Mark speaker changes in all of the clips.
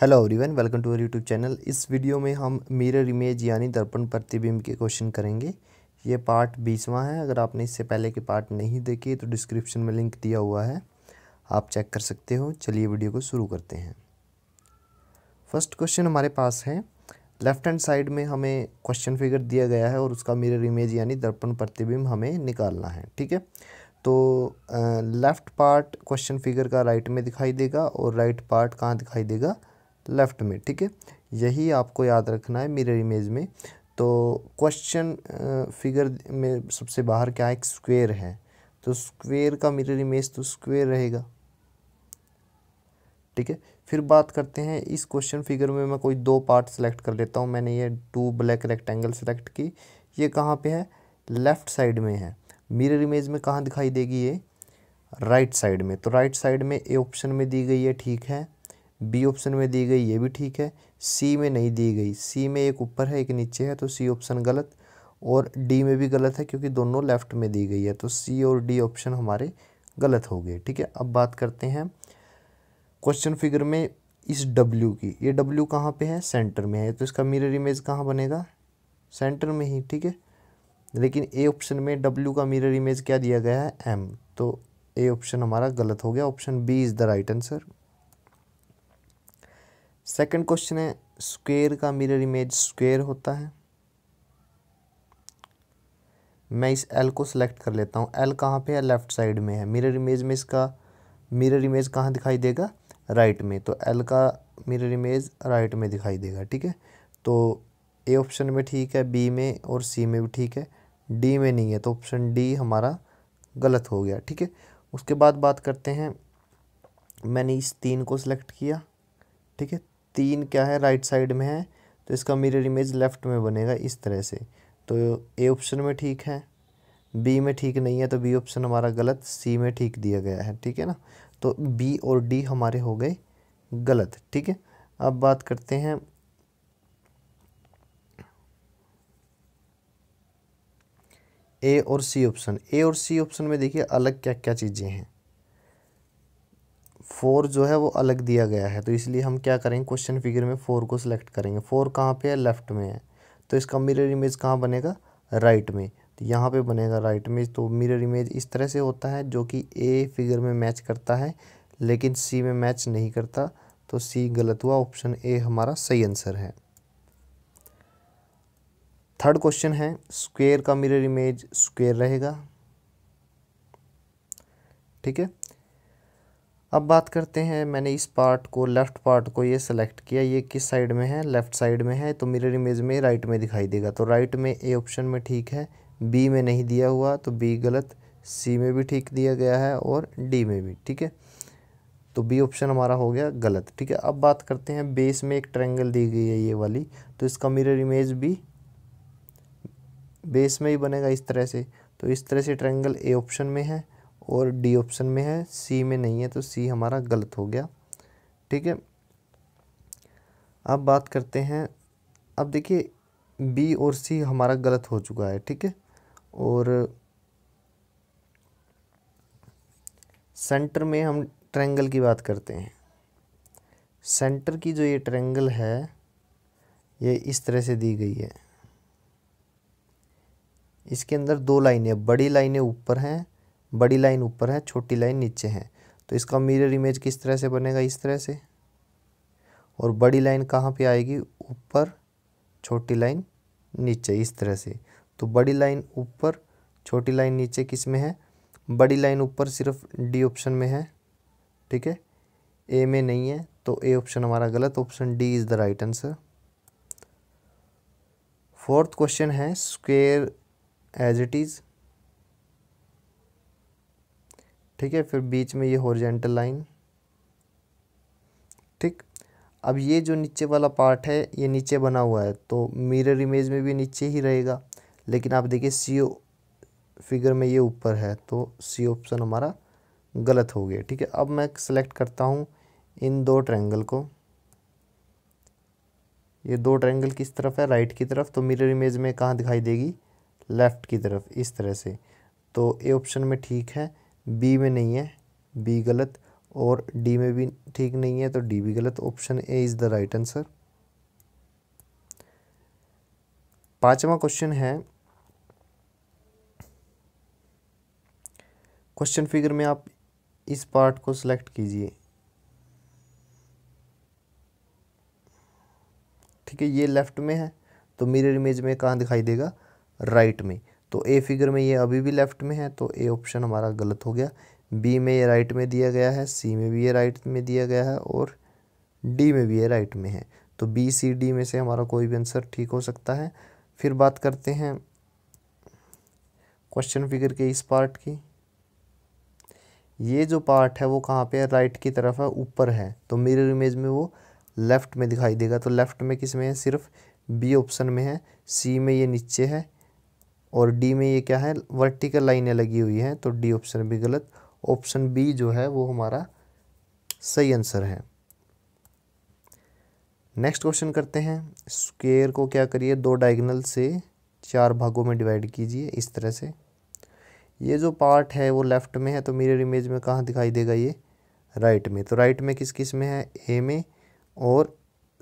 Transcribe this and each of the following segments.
Speaker 1: Hello everyone welcome to our YouTube channel इस video में हम मिरर इमेज यानी दर्पण प्रतिबिंब के क्वेश्चन करेंगे ये पार्ट बीसवां है अगर आपने इससे पहले के पार्ट नहीं देखे तो डिस्क्रिप्शन में लिंक दिया हुआ है आप चेक कर सकते हो चलिए वीडियो को शुरू करते हैं फर्स्ट क्वेश्चन हमारे पास है लेफ्ट हैंड साइड में हमें क्वेश्चन फिगर दिया गया है और उसका मिरर इमेज यानी दर्पण प्रतिबिंब हमें निकालना है ठीक है तो लेफ़्ट पार्ट क्वेश्चन फिगर का राइट में दिखाई देगा और राइट पार्ट कहाँ दिखाई देगा लेफ़्ट में ठीक है यही आपको याद रखना है मिरर इमेज में तो क्वेश्चन फिगर में सबसे बाहर क्या है स्क्वेयर है तो स्क्वेयर का मिरर इमेज तो स्क्वेयर रहेगा ठीक है फिर बात करते हैं इस क्वेश्चन फिगर में मैं कोई दो पार्ट सेलेक्ट कर लेता हूँ मैंने ये टू ब्लैक रेक्टेंगल सेलेक्ट की ये कहाँ पे है लेफ़्ट साइड में है मिरर इमेज में कहाँ दिखाई देगी ये राइट साइड में तो राइट साइड में ए ऑप्शन में दी गई है ठीक है बी ऑप्शन में दी गई ये भी ठीक है सी में नहीं दी गई सी में एक ऊपर है एक नीचे है तो सी ऑप्शन गलत और डी में भी गलत है क्योंकि दोनों लेफ्ट में दी गई है तो सी और डी ऑप्शन हमारे गलत हो गए ठीक है अब बात करते हैं क्वेश्चन फिगर में इस डब्ल्यू की ये डब्ल्यू कहाँ पे है सेंटर में है तो इसका मिरर इमेज कहाँ बनेगा सेंटर में ही ठीक है लेकिन ए ऑप्शन में डब्ल्यू का मिरर इमेज क्या दिया गया है एम तो ए ऑप्शन हमारा गलत हो गया option B is the right answer second question है स्क्वेयर का मिरर इमेज स्क्वेयर होता है मैं इस एल को सिलेक्ट कर लेता हूँ एल कहाँ पे है लेफ़्ट साइड में है मिरर इमेज में इसका मिरर इमेज कहाँ दिखाई देगा राइट में तो एल का मिरर इमेज राइट में दिखाई देगा ठीक है तो ए ऑप्शन में ठीक है बी में और सी में भी ठीक है डी में नहीं है तो ऑप्शन डी हमारा गलत हो गया ठीक है उसके बाद बात करते हैं मैंने इस तीन को सिलेक्ट किया ठीक है तीन क्या है राइट साइड में है तो इसका मिरर इमेज लेफ़्ट में बनेगा इस तरह से तो ए ऑप्शन में ठीक है बी में ठीक नहीं है तो बी ऑप्शन हमारा गलत सी में ठीक दिया गया है ठीक है ना तो बी और डी हमारे हो गए गलत ठीक है अब बात करते हैं ए और सी ऑप्शन ए और सी ऑप्शन में देखिए अलग क्या क्या चीज़ें हैं फोर जो है वो अलग दिया गया है तो इसलिए हम क्या करेंगे क्वेश्चन फिगर में फोर को सिलेक्ट करेंगे फोर कहाँ पे है लेफ्ट में है तो इसका मिरर इमेज कहाँ बनेगा राइट में तो यहाँ पे बनेगा राइट में तो मिरर इमेज इस तरह से होता है जो कि ए फिगर में मैच करता है लेकिन सी में मैच नहीं करता तो सी गलत हुआ ऑप्शन ए हमारा सही आंसर है थर्ड क्वेश्चन है स्क्वेयर का मिरर इमेज स्क्वेयर रहेगा ठीक है अब बात करते हैं मैंने इस पार्ट को लेफ़्ट पार्ट को ये सिलेक्ट किया ये किस साइड में है लेफ़्ट साइड में है तो मिरर इमेज में राइट में दिखाई देगा तो राइट में ए ऑप्शन में ठीक है बी में नहीं दिया हुआ तो बी गलत सी में भी ठीक दिया गया है और डी में भी ठीक है तो बी ऑप्शन हमारा हो गया गलत ठीक है अब बात करते हैं बेस में एक ट्रैंगल दी गई है ये वाली तो इसका मिरर इमेज भी बेस में ही बनेगा इस तरह से तो इस तरह से ट्रैंगल ए ऑप्शन में है और डी ऑप्शन में है सी में नहीं है तो सी हमारा गलत हो गया ठीक है अब बात करते हैं अब देखिए बी और सी हमारा गलत हो चुका है ठीक है और सेंटर में हम ट्रेंगल की बात करते हैं सेंटर की जो ये ट्रेंगल है ये इस तरह से दी गई है इसके अंदर दो लाइनें बड़ी लाइनें ऊपर हैं बड़ी लाइन ऊपर है छोटी लाइन नीचे है तो इसका मिरर इमेज किस तरह से बनेगा इस तरह से और बड़ी लाइन कहाँ पे आएगी ऊपर छोटी लाइन नीचे इस तरह से तो बड़ी लाइन ऊपर छोटी लाइन नीचे किस में है बड़ी लाइन ऊपर सिर्फ डी ऑप्शन में है ठीक है ए में नहीं है तो ए ऑप्शन हमारा गलत option D is the right answer fourth question है स्क्वेयर एज इट इज़ ठीक है फिर बीच में ये हॉरिजेंटल लाइन ठीक अब ये जो नीचे वाला पार्ट है ये नीचे बना हुआ है तो मिरर इमेज में भी नीचे ही रहेगा लेकिन आप देखिए सी फिगर में ये ऊपर है तो सी ऑप्शन हमारा गलत हो गया ठीक है अब मैं सेलेक्ट करता हूँ इन दो ट्रायंगल को ये दो ट्रायंगल किस तरफ है राइट की तरफ तो मिरर इमेज में कहाँ दिखाई देगी लेफ़्ट की तरफ इस तरह से तो ए ऑप्शन में ठीक है बी में नहीं है बी गलत और डी में भी ठीक नहीं है तो डी भी गलत option A is the right answer पांचवा क्वेश्चन है क्वेश्चन फिगर में आप इस पार्ट को सिलेक्ट कीजिए ठीक है ये लेफ्ट में है तो मिरर इमेज में कहाँ दिखाई देगा राइट में तो ए फिगर में ये अभी भी लेफ़्ट में है तो ए ऑप्शन हमारा गलत हो गया बी में ये राइट में दिया गया है सी में भी ये राइट में दिया गया है और डी में भी ये राइट में है तो बी सी डी में से हमारा कोई भी आंसर ठीक हो सकता है फिर बात करते हैं क्वेश्चन फिगर के इस पार्ट की ये जो पार्ट है वो कहाँ पे है राइट की तरफ है ऊपर है तो मिरर इमेज में वो लेफ़्ट में दिखाई देगा तो लेफ़्ट में किस में है सिर्फ बी ऑप्शन में है सी में ये नीचे है और डी में ये क्या है वर्टिकल लाइनें लगी हुई हैं तो डी ऑप्शन भी गलत ऑप्शन बी जो है वो हमारा सही आंसर है नेक्स्ट क्वेश्चन करते हैं स्क्वेयर को क्या करिए दो डायगनल से चार भागों में डिवाइड कीजिए इस तरह से ये जो पार्ट है वो लेफ्ट में है तो मिरर इमेज में कहाँ दिखाई देगा ये राइट में तो राइट में किस किस में है ए में और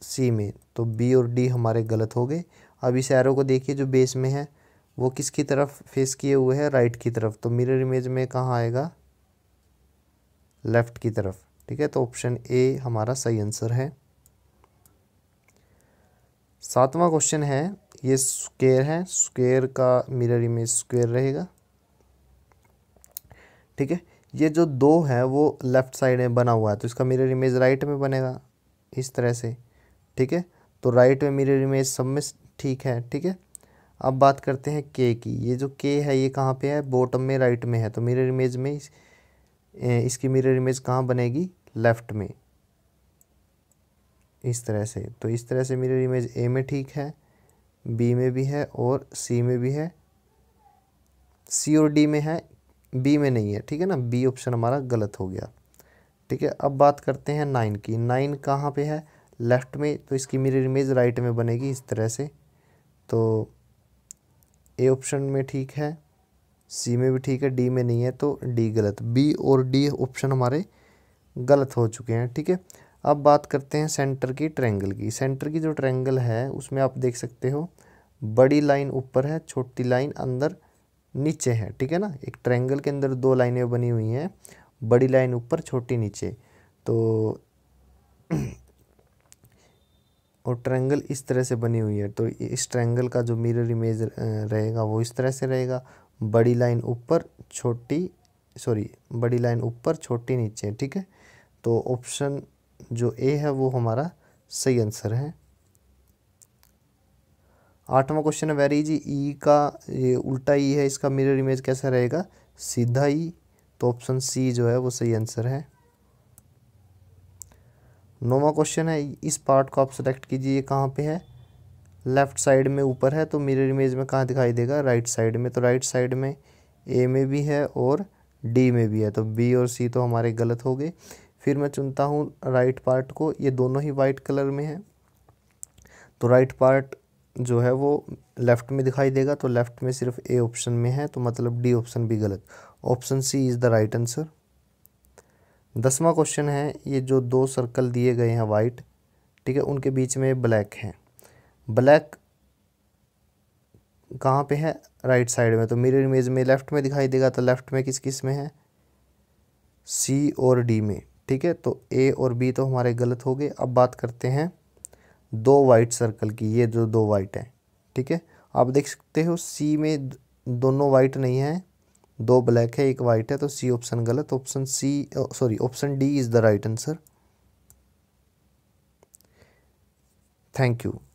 Speaker 1: सी में तो बी और डी हमारे गलत हो गए अब इस एरो को देखिए जो बेस में है वो किसकी तरफ फेस किए हुए है राइट की तरफ तो मिरर इमेज में कहाँ आएगा लेफ़्ट की तरफ ठीक है तो ऑप्शन ए हमारा सही आंसर है सातवां क्वेश्चन है ये स्क्वेयर है स्क्वेयर का मिरर इमेज स्क्वेयर रहेगा ठीक है ये जो दो है वो लेफ़्ट साइड में बना हुआ है तो इसका मिरर इमेज राइट में बनेगा इस तरह से ठीक है तो राइट में मिरर इमेज सब में ठीक है ठीक है अब बात करते हैं के की ये जो के है ये कहाँ पे है बॉटम में राइट में है तो मिरर इमेज में इस, इसकी मिरर इमेज कहाँ बनेगी लेफ़्ट में इस तरह से तो इस तरह से मिरर इमेज ए में ठीक है बी में भी है और सी में भी है सी और डी में है बी में नहीं है ठीक है ना बी ऑप्शन हमारा गलत हो गया ठीक है अब बात करते हैं नाइन की नाइन कहाँ पे है लेफ़्ट में तो इसकी मिरर इमेज राइट में बनेगी इस तरह से तो ए ऑप्शन में ठीक है सी में भी ठीक है डी में नहीं है तो डी गलत बी और डी ऑप्शन हमारे गलत हो चुके हैं ठीक है अब बात करते हैं सेंटर की ट्रेंगल की सेंटर की जो ट्रेंगल है उसमें आप देख सकते हो बड़ी लाइन ऊपर है छोटी लाइन अंदर नीचे है ठीक है ना एक ट्रेंगल के अंदर दो लाइनें बनी हुई हैं बड़ी लाइन ऊपर छोटी नीचे तो और ट्रायंगल इस तरह से बनी हुई है तो इस ट्रायंगल का जो मिरर इमेज रहेगा वो इस तरह से रहेगा बड़ी लाइन ऊपर छोटी सॉरी बड़ी लाइन ऊपर छोटी नीचे ठीक है तो ऑप्शन जो ए है वो हमारा सही आंसर है आठवां क्वेश्चन है वेरी जी ई का ये उल्टा ई e है इसका मिरर इमेज कैसा रहेगा सीधा ई e। तो ऑप्शन सी जो है वो सही आंसर है नौवा क्वेश्चन है इस पार्ट को आप सेलेक्ट कीजिए ये कहाँ पे है लेफ़्ट साइड में ऊपर है तो मिरर इमेज में कहाँ दिखाई देगा राइट साइड में तो राइट साइड में ए में भी है और डी में भी है तो बी और सी तो हमारे गलत हो गए फिर मैं चुनता हूँ राइट पार्ट को ये दोनों ही वाइट कलर में है तो राइट पार्ट जो है वो लेफ़्ट में दिखाई देगा तो लेफ़्ट में सिर्फ ए ऑप्शन में है तो मतलब डी ऑप्शन भी गलत option C is the right answer दसवां क्वेश्चन है ये जो दो सर्कल दिए गए हैं वाइट ठीक है उनके बीच में ब्लैक है ब्लैक कहाँ पे है राइट साइड में तो मेरे इमेज में लेफ़्ट में दिखाई देगा तो लेफ़्ट में किस किस में है सी और डी में ठीक है तो ए और बी तो हमारे गलत हो गए अब बात करते हैं दो वाइट सर्कल की ये जो दो वाइट हैं ठीक है आप देख सकते हो सी में दोनों वाइट नहीं हैं दो ब्लैक है एक वाइट है तो सी ऑप्शन गलत option C sorry option D is the right answer thank you